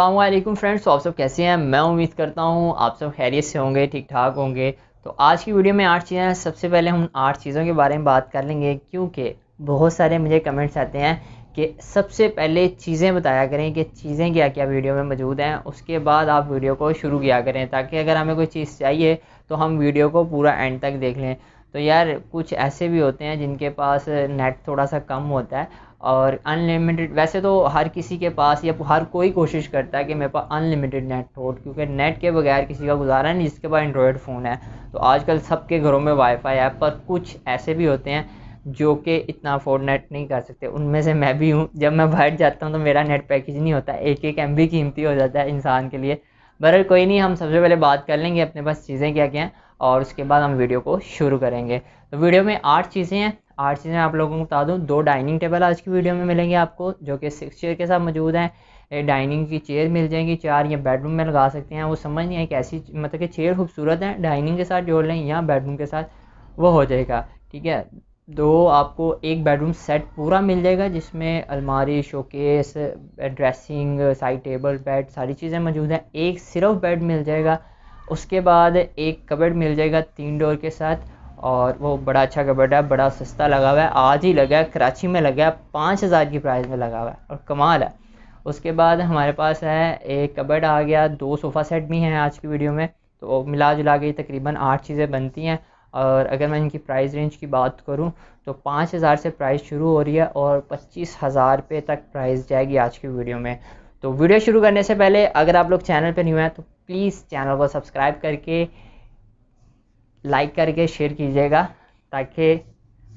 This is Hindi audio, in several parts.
असलम फ्रेंड्स तो आप सब कैसे हैं मैं उम्मीद करता हूँ आप सब खैरियत से होंगे ठीक ठाक होंगे तो आज की वीडियो में आठ चीज़ें हैं सबसे पहले हम आठ चीज़ों के बारे में बात कर लेंगे क्योंकि बहुत सारे मुझे कमेंट्स आते हैं कि सबसे पहले चीज़ें बताया करें कि चीज़ें क्या क्या वीडियो में मौजूद हैं उसके बाद आप वीडियो को शुरू किया करें ताकि अगर हमें कोई चीज़ चाहिए तो हम वीडियो को पूरा एंड तक देख लें तो यार कुछ ऐसे भी होते हैं जिनके पास नेट थोड़ा सा कम होता है और अनलिमिटेड वैसे तो हर किसी के पास या हर कोई कोशिश करता है कि मेरे पास अनलिमिटेड नेट हो क्योंकि नेट के बगैर किसी का गुजारा नहीं जिसके पास एंड्रॉयड फ़ोन है तो आजकल सबके घरों में वाईफाई है पर कुछ ऐसे भी होते हैं जो कि इतना अफोर्ड नेट नहीं कर सकते उनमें से मैं भी हूँ जब मैं बाहर जाता हूँ तो मेरा नेट पैकेज नहीं होता एक एक एम कीमती हो जाता है इंसान के लिए बहर कोई नहीं हम सबसे पहले बात कर लेंगे अपने पास चीज़ें क्या क्या हैं और उसके बाद हम वीडियो को शुरू करेंगे तो वीडियो में आठ चीज़ें हैं आठ चीज़ें आप लोगों को बता दूँ दो डाइनिंग टेबल आज की वीडियो में मिलेंगे आपको जो कि सिक्स चेयर के साथ मौजूद हैं डाइनिंग की चेयर मिल जाएंगी चार या बेडरूम में लगा सकते हैं वो समझ नहीं है कि ऐसी मतलब कि चेयर खूबसूरत है डाइनिंग के साथ जोड़ लें या बेडरूम के साथ वो हो जाएगा ठीक है दो आपको एक बेडरूम सेट पूरा मिल जाएगा जिसमें अलमारी showcase dressing side table bed सारी चीज़ें मौजूद हैं एक सिर्फ बेड मिल जाएगा उसके बाद एक कबड मिल जाएगा तीन डोर के साथ और वो बड़ा अच्छा कबड है बड़ा सस्ता लगा हुआ है आज ही लगा है कराची में लगा है पाँच हज़ार की प्राइस में लगा हुआ है और कमाल है उसके बाद हमारे पास है एक कबड आ गया दो सोफ़ा सेट भी हैं आज की वीडियो में तो मिला जुला के तकरीबन आठ चीज़ें बनती हैं और अगर मैं इनकी प्राइस रेंज की बात करूं तो पाँच हज़ार से प्राइस शुरू हो रही है और पच्चीस हज़ार रुपये तक प्राइस जाएगी आज की वीडियो में तो वीडियो शुरू करने से पहले अगर आप लोग चैनल पर न्यू हैं तो प्लीज़ चैनल को सब्सक्राइब करके लाइक करके शेयर कीजिएगा ताकि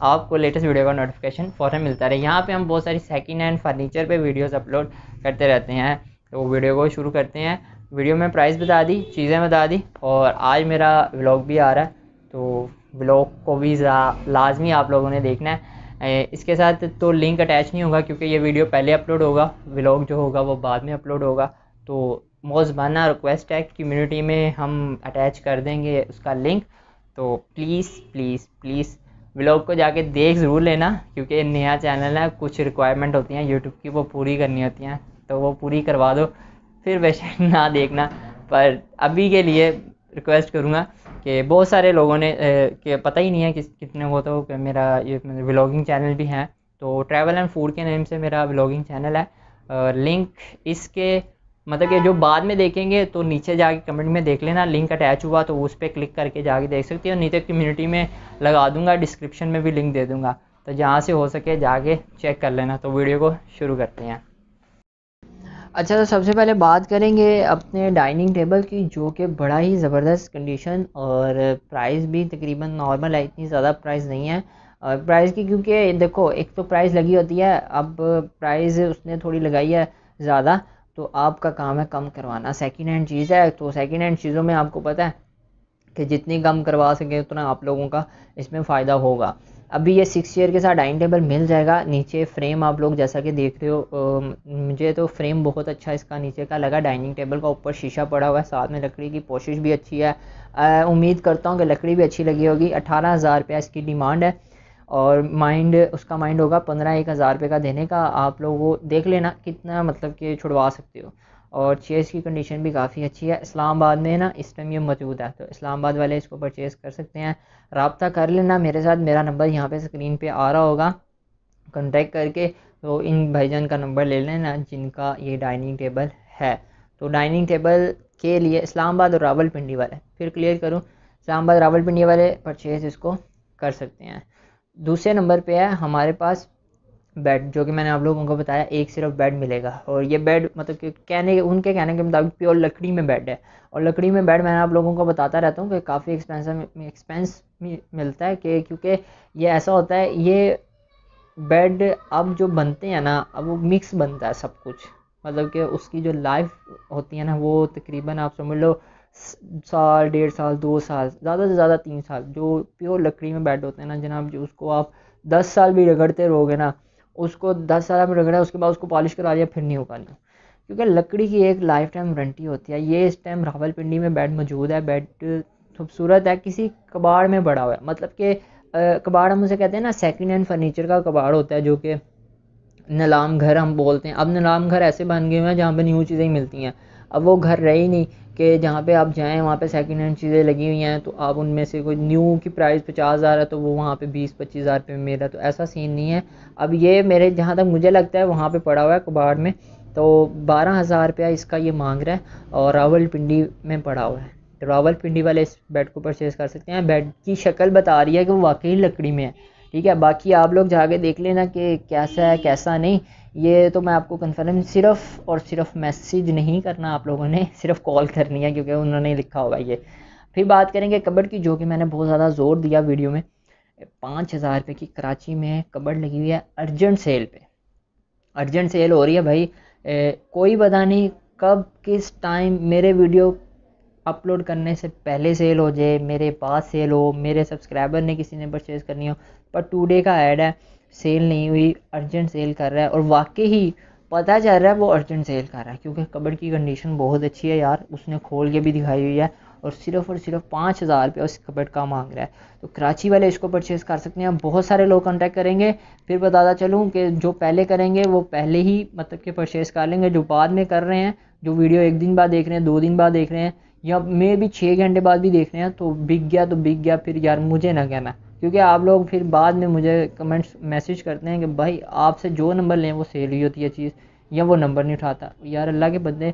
आपको लेटेस्ट वीडियो का नोटिफिकेशन फ़ौरन मिलता रहे यहाँ पे हम बहुत सारी सेकंड हैंड फर्नीचर पे वीडियोस अपलोड करते रहते हैं तो वीडियो को शुरू करते हैं वीडियो में प्राइस बता दी चीज़ें बता दी और आज मेरा व्लॉग भी आ रहा है तो व्लॉग को भी लाजमी आप लोगों ने देखना है इसके साथ तो लिंक अटैच नहीं होगा क्योंकि ये वीडियो पहले अपलोड होगा व्लॉग जो होगा वो बाद में अपलोड होगा तो मौजबाना रिक्वेस्ट है कम्युनिटी में हम अटैच कर देंगे उसका लिंक तो प्लीज़ प्लीज़ प्लीज़ व्लॉग को जाके देख ज़रूर लेना क्योंकि नया चैनल है कुछ रिक्वायरमेंट होती हैं यूट्यूब की वो पूरी करनी होती हैं तो वो पूरी करवा दो फिर वैसे ना देखना पर अभी के लिए रिक्वेस्ट करूँगा कि बहुत सारे लोगों ने कि पता ही नहीं है किस कितने वो तो कि मेरा ये व्लॉगिंग चैनल भी है तो ट्रैवल एंड फूड के नेम से मेरा व्लॉगिंग चैनल है लिंक इसके मतलब कि जो बाद में देखेंगे तो नीचे जाके कमेंट में देख लेना लिंक अटैच हुआ तो उस पर क्लिक करके जाके देख सकती हो नहीं तो कम्युनिटी में लगा दूंगा डिस्क्रिप्शन में भी लिंक दे दूंगा तो जहाँ से हो सके जाके चेक कर लेना तो वीडियो को शुरू करते हैं अच्छा तो सबसे पहले बात करेंगे अपने डाइनिंग टेबल की जो कि बड़ा ही ज़बरदस्त कंडीशन और प्राइस भी तकरीबन नॉर्मल है इतनी ज़्यादा प्राइस नहीं है और प्राइस की क्योंकि देखो एक तो प्राइस लगी होती है अब प्राइस उसने थोड़ी लगाई है ज़्यादा तो आपका काम है कम करवाना सेकेंड हैंड चीज़ है तो सेकेंड हैंड चीज़ों में आपको पता है कि जितनी कम करवा सकें उतना आप लोगों का इसमें फ़ायदा होगा अभी ये सिक्स ईयर के साथ डाइनिंग टेबल मिल जाएगा नीचे फ्रेम आप लोग जैसा कि देख रहे हो मुझे तो फ्रेम बहुत अच्छा इसका नीचे का लगा डाइनिंग टेबल का ऊपर शीशा पड़ा हुआ है साथ में लकड़ी की पोशिश भी अच्छी है उम्मीद करता हूँ कि लकड़ी भी अच्छी लगी होगी अठारह हज़ार रुपया इसकी डिमांड है और माइंड उसका माइंड होगा पंद्रह एक हज़ार रुपये का देने का आप लोग वो देख लेना कितना मतलब कि छुड़वा सकते हो और चेयर्स की कंडीशन भी काफ़ी अच्छी है इस्लामाबाद में ना इस टाइम ये मौजूद है तो इस्लामाबाद वाले इसको परचेज़ कर सकते हैं रबता कर लेना मेरे साथ मेरा नंबर यहाँ पर स्क्रीन पर आ रहा होगा कंटेक्ट करके तो इन भाईजान का नंबर ले लेना जिनका ये डाइनिंग टेबल है तो डाइनिंग टेबल के लिए इस्लामाबाद और रावलपिंडी वाले फिर क्लियर करूँ इस्लामाबाद रावलपिंडी वाले परचेज़ इसको कर सकते हैं दूसरे नंबर पर है हमारे पास बेड जो कि मैंने आप लोगों को बताया एक सिर्फ बेड मिलेगा और ये बेड मतलब कि कहने उनके कहने के मुताबिक प्योर लकड़ी में बेड है और लकड़ी में बेड मैंने आप लोगों को बताता रहता हूँ कि काफ़ी एक्सपेंसिव एक्सपेंस मिलता है कि क्योंकि ये ऐसा होता है ये बेड अब जो बनते हैं ना अब वो मिक्स बनता है सब कुछ मतलब कि उसकी जो लाइफ होती है ना वो तकरीबन आप समझ लो साल डेढ़ साल दो साल ज़्यादा से ज़्यादा तीन साल जो प्योर लकड़ी में बेड होते हैं ना जनाब जो उसको आप दस साल भी रगड़ते रहोगे ना उसको दस साल में रगड़ा उसके बाद उसको पॉलिश करा लिया फिर नहीं उगा क्योंकि लकड़ी की एक लाइफ टाइम वारंटी होती है ये इस टाइम रावलपिंडी में बेड मौजूद है बेड खूबसूरत है किसी कबाड़ में बड़ा हुआ है मतलब कि कबाड़ हम उसे कहते हैं ना सेकेंड हैंड फर्नीचर का कबाड़ होता है जो कि नलाम घर हम बोलते हैं अब नलाम घर ऐसे बन गए हुए हैं जहाँ पर न्यू चीज़ें मिलती हैं अब वो घर रहे ही नहीं कि जहाँ पे आप जाएँ वहाँ पे सेकंड हैंड चीज़ें लगी हुई हैं तो आप उनमें से कोई न्यू की प्राइस पचास हज़ार है तो वो वहाँ पे बीस पच्चीस हज़ार रुपये में मेरा तो ऐसा सीन नहीं है अब ये मेरे जहाँ तक मुझे लगता है वहाँ पे पड़ा हुआ है कबाड़ में तो बारह हज़ार रुपया इसका ये मांग रहा है और रावलपिंडी में पड़ा हुआ है तो रावल पिंडी वाले इस बेड को परचेज़ कर सकते हैं बेड की शक्ल बता रही है कि वो वाकई लकड़ी में है ठीक है बाकी आप लोग जाके देख लेना कि कैसा है कैसा नहीं ये तो मैं आपको कंफर्म सिर्फ और सिर्फ मैसेज नहीं करना आप लोगों ने सिर्फ कॉल करनी है क्योंकि उन्होंने लिखा होगा ये फिर बात करेंगे कबड की जो कि मैंने बहुत ज़्यादा जोर दिया वीडियो में पाँच हज़ार रुपये की कराची में कबड लगी हुई है अर्जेंट सेल पे अर्जेंट सेल हो रही है भाई ए, कोई पता नहीं कब किस टाइम मेरे वीडियो अपलोड करने से पहले सेल हो जाए मेरे पास सेल हो मेरे सब्सक्राइबर ने किसी ने परचेज़ करनी हो पर टूडे का ऐड है सेल नहीं हुई अर्जेंट सेल कर रहा है और वाकई ही पता चल रहा है वो अर्जेंट सेल कर रहा है क्योंकि कबड़ की कंडीशन बहुत अच्छी है यार उसने खोल के भी दिखाई हुई है और सिर्फ और सिर्फ पाँच हज़ार रुपये उस कबड़ का मांग रहा है तो कराची वाले इसको परचेज़ कर सकते हैं बहुत सारे लोग कॉन्टैक्ट करेंगे फिर बताता चलूँ कि जो पहले करेंगे वो पहले ही मतलब कि परचेज़ कर लेंगे जो बाद में कर रहे हैं जो वीडियो एक दिन बाद देख रहे हैं दो दिन बाद देख रहे हैं या मे भी छः घंटे बाद भी देख रहे हैं तो बिक गया तो बिक गया फिर यार मुझे ना कहना क्योंकि आप लोग फिर बाद में मुझे कमेंट्स मैसेज करते हैं कि भाई आपसे जो नंबर लें वो सेल हुई होती है चीज़ या वो नंबर नहीं उठाता यार अल्लाह के बंदे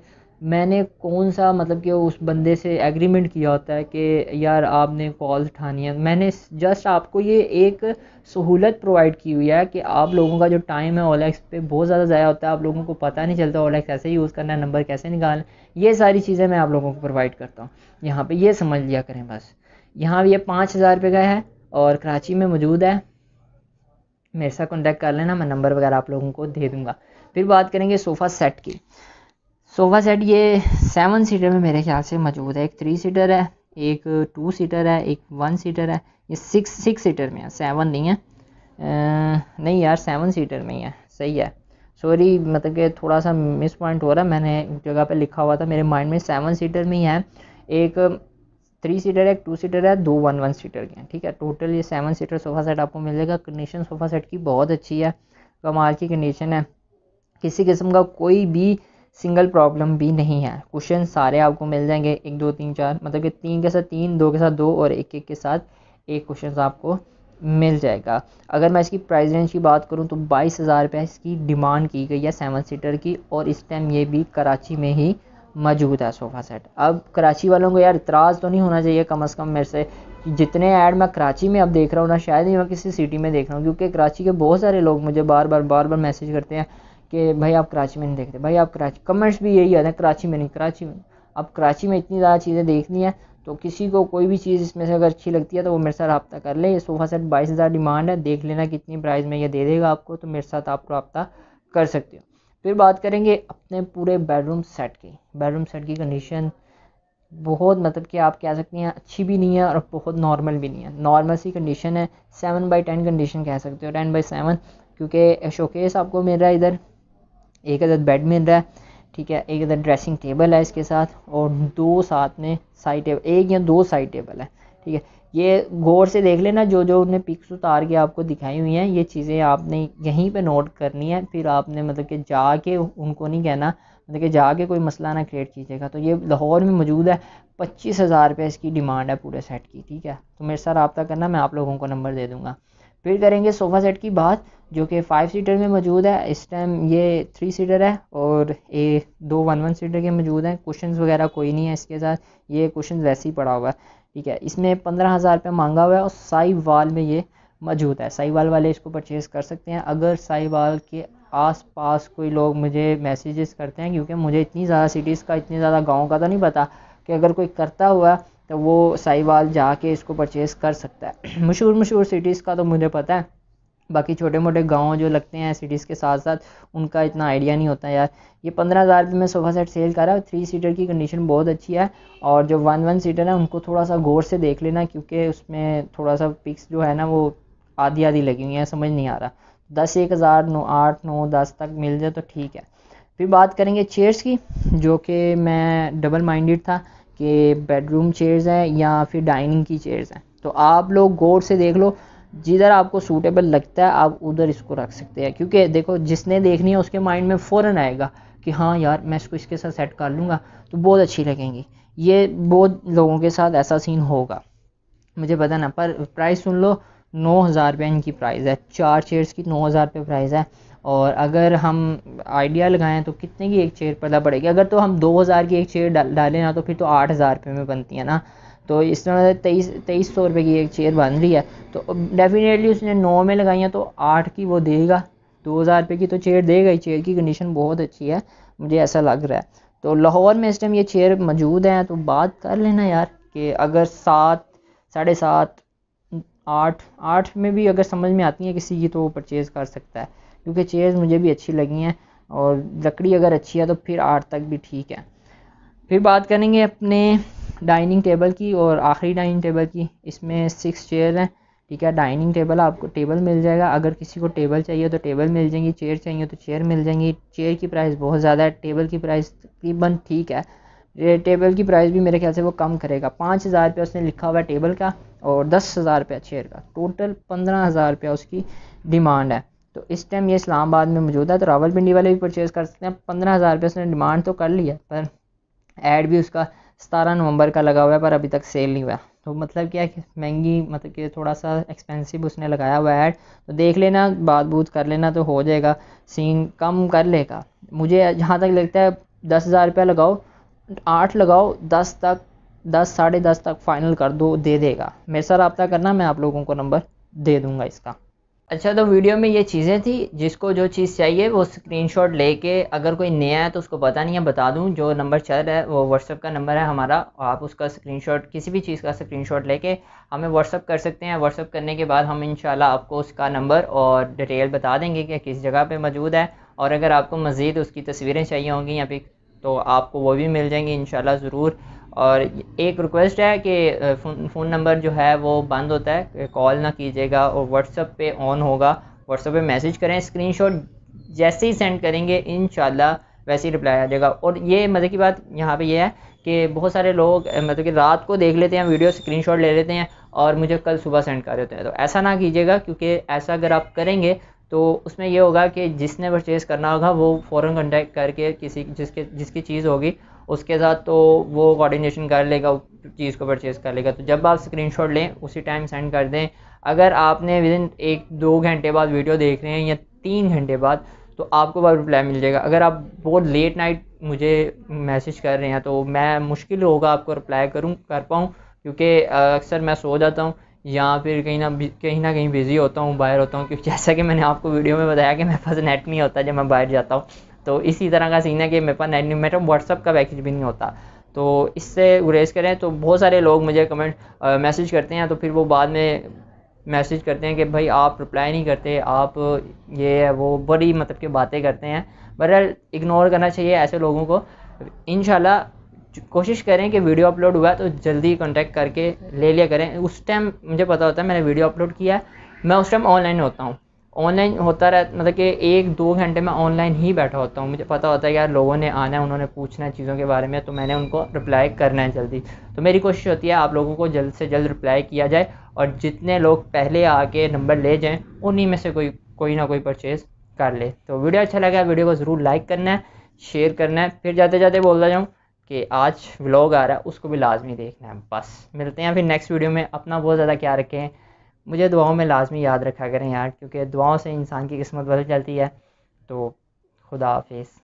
मैंने कौन सा मतलब कि उस बंदे से एग्रीमेंट किया होता है कि यार आपने कॉल उठानी है मैंने जस्ट आपको ये एक सहूलत प्रोवाइड की हुई है कि आप लोगों का जो टाइम है ओलेक्स पे बहुत ज़्यादा ज़ाया होता है आप लोगों को पता नहीं चलता ओलेक्स कैसे यूज़ करना है नंबर कैसे निकालना ये सारी चीज़ें मैं आप लोगों को प्रोवाइड करता हूँ यहाँ पर ये समझ लिया करें बस यहाँ ये पाँच हज़ार रुपये का है और कराची में मौजूद है मेरे साथ कॉन्टैक्ट कर लेना मैं नंबर वगैरह आप लोगों को दे दूँगा फिर बात करेंगे सोफ़ा सेट की सोफ़ा सेट ये सेवन सीटर में मेरे ख्याल से मौजूद है एक थ्री सीटर है एक टू सीटर है एक वन सीटर है ये सिक्स सिक्स सीटर में है सेवन नहीं है आ, नहीं यार सेवन सीटर में ही है सही है सॉरी मतलब कि थोड़ा सा मिस पॉइंट हो रहा है मैंने जगह पे लिखा हुआ था मेरे माइंड में सेवन सीटर में ही है एक थ्री सीटर है टू सीटर है दो वन वन सीटर के हैं ठीक है टोटल ये सेवन सीटर सोफ़ा सेट आपको मिलेगा कंडीशन सोफ़ा सेट की बहुत अच्छी है कमाल की कंडीशन है किसी किस्म का कोई भी सिंगल प्रॉब्लम भी नहीं है क्वेश्चन सारे आपको मिल जाएंगे एक दो तीन चार मतलब कि तीन के साथ तीन दो के साथ दो और एक एक के साथ एक क्वेश्चन आपको मिल जाएगा अगर मैं इसकी प्राइस रेंज की बात करूं तो बाईस हज़ार रुपये इसकी डिमांड की गई है सेवन सीटर की और इस टाइम ये भी कराची में ही मौजूद है सोफ़ा सेट अब कराची वालों को यार इतराज़ तो नहीं होना चाहिए कम अज़ कम मेरे से जितने ऐड मैं कराची में अब देख रहा हूँ ना शायद ही मैं किसी सिटी में देख रहा हूँ क्योंकि कराची के बहुत सारे लोग मुझे बार बार बार बार मैसेज करते हैं कि भाई आप कराची में नहीं देखते भाई आप कराची कमेंट्स भी यही आते हैं कराची में नहीं कराची में अब कराची में इतनी ज़्यादा चीज़ें देखनी है तो किसी को कोई भी चीज़ इसमें से अगर अच्छी लगती है तो वो मेरे साथ रबता कर ले ये सोफ़ा सेट बाईस हज़ार डिमांड है देख लेना कितनी प्राइस में ये दे देगा आपको तो मेरे साथ आप रबता कर सकते हो फिर बात करेंगे अपने पूरे बेडरूम सेट की बेडरूम सेट की कंडीशन बहुत मतलब कि आप कह सकते हैं अच्छी भी नहीं है और बहुत नॉर्मल भी नहीं है नॉर्मल सी कंडीशन है सेवन बाई टेन कंडीशन कह सकते हो टेन बाई सेवन क्योंकि शोकेस आपको मिल रहा है इधर एक अदर बेड मिल रहा है ठीक है एक अदर ड्रेसिंग टेबल है इसके साथ और दो साथ में साइड टेबल एक या दो साइड टेबल है ठीक है ये गौर से देख लेना जो जो उन्हें पिक्स उतार के आपको दिखाई हुई हैं ये चीज़ें आपने यहीं पे नोट करनी है फिर आपने मतलब कि जाके उनको नहीं कहना मतलब कि जाके कोई मसला ना क्रिएट कीजिएगा तो ये लाहौर में मौजूद है पच्चीस हज़ार रुपये इसकी डिमांड है पूरे सेट की ठीक है तो मेरे साथ रबता करना मैं आप लोगों को नंबर दे दूँगा फिर करेंगे सोफ़ा सेट की बात जो कि फ़ाइव सीटर में मौजूद है इस टाइम ये थ्री सीटर है और ये दो वन वन सीटर के मौजूद हैं कुशन वगैरह कोई नहीं है इसके साथ ये कुशन वैसे ही पड़ा हुआ है ठीक है इसमें पंद्रह हज़ार रुपये मांगा हुआ है और साहिवाल में ये मौजूद है साहिवाल वाले इसको परचेज़ कर सकते हैं अगर साहिवाल के आस पास कोई लोग मुझे मैसेजेस करते हैं क्योंकि मुझे इतनी ज़्यादा सिटीज़ का इतनी ज़्यादा गाँव का तो नहीं पता कि अगर कोई करता हुआ तो वो साईवाल जाके इसको परचेज़ कर सकता है मशहूर मशहूर सिटीज़ का तो मुझे पता है बाकी छोटे मोटे गाँव जो लगते हैं सिटीज़ के साथ साथ उनका इतना आइडिया नहीं होता यार ये पंद्रह हज़ार रुपये में सोफ़ा सेट सेल करा थ्री सीटर की कंडीशन बहुत अच्छी है और जो वन वन सीटर है उनको थोड़ा सा गौर से देख लेना क्योंकि उसमें थोड़ा सा पिक्स जो है ना वो आधी आधी लगी हुई है समझ नहीं आ रहा दस एक हज़ार नौ आठ नौ दस तक मिल जाए तो ठीक है फिर बात करेंगे चेयर्स की जो कि मैं डबल माइंडेड था कि बेडरूम चेयर्स हैं या फिर डाइनिंग की चेयर्स हैं तो आप लोग गौर से देख लो जिधर आपको सूटेबल लगता है आप उधर इसको रख सकते हैं क्योंकि देखो जिसने देखनी है उसके माइंड में फ़ौर आएगा कि हाँ यार मैं इसको इसके साथ सेट कर लूँगा तो बहुत अच्छी लगेंगी ये बहुत लोगों के साथ ऐसा सीन होगा मुझे पता ना पर प्राइस सुन लो नौ हज़ार रुपये इनकी प्राइस है चार चेयर्स की नौ हज़ार रुपये प्राइस है और अगर हम आइडिया लगाएं तो कितने की एक चेयर पता पड़ेगी अगर तो हम दो हज़ार की एक चेयर डालें ना तो फिर तो आठ हज़ार रुपये में बनती है ना तो इस तरह तेईस तेईस सौ रुपये की एक चेयर बन रही है तो डेफिनेटली उसने नौ में लगाई है तो आठ की वो देगा दो हज़ार रुपये की तो चेयर देगा ही चेयर की कंडीशन बहुत अच्छी है मुझे ऐसा लग रहा है तो लाहौर में इस टाइम ये चेयर मौजूद हैं तो बात कर लेना यार कि अगर सात साढ़े सात आठ आठ में भी अगर समझ में आती है किसी की तो वो परचेज़ कर सकता है क्योंकि चेयर्स मुझे भी अच्छी लगी हैं और लकड़ी अगर अच्छी है तो फिर आठ तक भी ठीक है फिर बात करेंगे अपने डाइनिंग टेबल की और आखिरी डाइनिंग टेबल की इसमें सिक्स चेयर हैं ठीक है डाइनिंग टेबल आपको टेबल मिल जाएगा अगर किसी को टेबल चाहिए तो टेबल मिल जाएंगी चेयर चाहिए तो चेयर मिल जाएंगी चेयर की प्राइस बहुत ज़्यादा है टेबल की प्राइस तकरीबन ठीक है टेबल की प्राइस भी मेरे ख्याल से वो कम करेगा पाँच हज़ार रुपया उसने लिखा हुआ है टेबल का और दस हज़ार रुपया चेयर का टोटल पंद्रह हज़ार रुपया उसकी डिमांड है तो इस टाइम ये इस्लामाबाद में मौजूद है तो रावलपिंडी वाले भी परचेज़ कर सकते हैं पंद्रह हज़ार रुपये उसने डिमांड तो कर लिया पर एड भी उसका सतारह नवंबर का लगा हुआ है पर अभी तक सेल नहीं हुआ तो मतलब क्या है महंगी मतलब कि थोड़ा सा एक्सपेंसिव उसने लगाया हुआ ऐड तो देख लेना बात बूत कर लेना तो हो जाएगा सीन कम कर लेगा मुझे जहाँ तक लगता है दस हज़ार रुपया लगाओ आठ लगाओ दस तक दस साढ़े दस तक फ़ाइनल कर दो दे देगा मेरे साथ रबता करना मैं आप लोगों को नंबर दे दूँगा इसका अच्छा तो वीडियो में ये चीज़ें थी जिसको जो चीज़ चाहिए वो स्क्रीनशॉट लेके अगर कोई नया है तो उसको पता नहीं है बता दूँ जो नंबर चल रहा है वो व्हाट्सअप का नंबर है हमारा आप उसका स्क्रीनशॉट किसी भी चीज़ का स्क्रीनशॉट लेके हमें व्हाट्सअप कर सकते हैं व्हाट्सअप करने के बाद हम इन आपको उसका नंबर और डिटेल बता देंगे कि किस जगह पर मौजूद है और अगर आपको मज़ीद उसकी तस्वीरें चाहिए होंगी या फिर तो आपको वो भी मिल जाएंगी इन ज़रूर और एक रिक्वेस्ट है कि फ़ोन नंबर जो है वो बंद होता है कॉल ना कीजिएगा और व्हाट्सअप पे ऑन होगा व्हाट्सअप पे मैसेज करें स्क्रीनशॉट जैसे ही सेंड करेंगे इन वैसे ही रिप्लाई आ जाएगा और ये मज़े मतलब की बात यहाँ पे ये यह है कि बहुत सारे लोग मतलब कि रात को देख लेते हैं वीडियो स्क्रीनशॉट ले लेते हैं और मुझे कल सुबह सेंड कर देते हैं तो ऐसा ना कीजिएगा क्योंकि ऐसा अगर आप करेंगे तो उसमें यह होगा कि जिसने परचेज़ करना होगा वो फ़ौर कंटेक्ट करके किसी जिसके जिसकी चीज़ होगी उसके साथ तो वो कोऑर्डिनेशन कर लेगा चीज़ को परचेज़ कर लेगा तो जब आप स्क्रीनशॉट लें उसी टाइम सेंड कर दें अगर आपने विद इन एक दो घंटे बाद वीडियो देख रहे हैं या तीन घंटे बाद तो आपको वह रिप्लाई मिल जाएगा अगर आप बहुत लेट नाइट मुझे मैसेज कर रहे हैं तो मैं मुश्किल होगा आपको रिप्लाई करूँ कर पाऊँ क्योंकि अक्सर मैं सो जाता हूँ या फिर कहीं ना कहीं ना कहीं बिज़ी होता हूँ बाहर होता हूँ क्योंकि जैसा कि मैंने आपको वीडियो में बताया कि मेरे पास नेट नहीं होता जब मैं बाहर जाता हूँ तो इसी तरह का सीन है कि मेरे पास एनिमेटर व्हाट्सअप का पैकेज भी नहीं होता तो इससे गुरेज करें तो बहुत सारे लोग मुझे कमेंट मैसेज करते हैं तो फिर वो बाद में मैसेज करते हैं कि भाई आप रिप्लाई नहीं करते आप ये है वो बड़ी मतलब की बातें करते हैं बहरहाल इग्नोर करना चाहिए ऐसे लोगों को इन कोशिश करें कि वीडियो अपलोड हुआ तो जल्दी कॉन्टैक्ट करके ले लिया करें उस टाइम मुझे पता होता है मैंने वीडियो अपलोड किया है मैं उस टाइम ऑनलाइन होता हूँ ऑनलाइन होता रह मतलब कि एक दो घंटे में ऑनलाइन ही बैठा होता हूँ मुझे पता होता है यार लोगों ने आना है उन्होंने पूछना है चीज़ों के बारे में तो मैंने उनको रिप्लाई करना है जल्दी तो मेरी कोशिश होती है आप लोगों को जल्द से जल्द रिप्लाई किया जाए और जितने लोग पहले आके नंबर ले जाएँ उन्हीं में से कोई कोई ना कोई परचेज़ कर ले तो वीडियो अच्छा लगा वीडियो को ज़रूर लाइक करना है शेयर करना है फिर जाते जाते बोलता जाऊँ कि आज व्लॉग आ रहा है उसको भी लाजमी देखना है बस मिलते हैं फिर नेक्स्ट वीडियो में अपना बहुत ज़्यादा क्या रखें मुझे दुआओं में लाजमी याद रखा करें यार क्योंकि दुआओं से इंसान की किस्मत बदल चलती है तो खुदा हाफिज़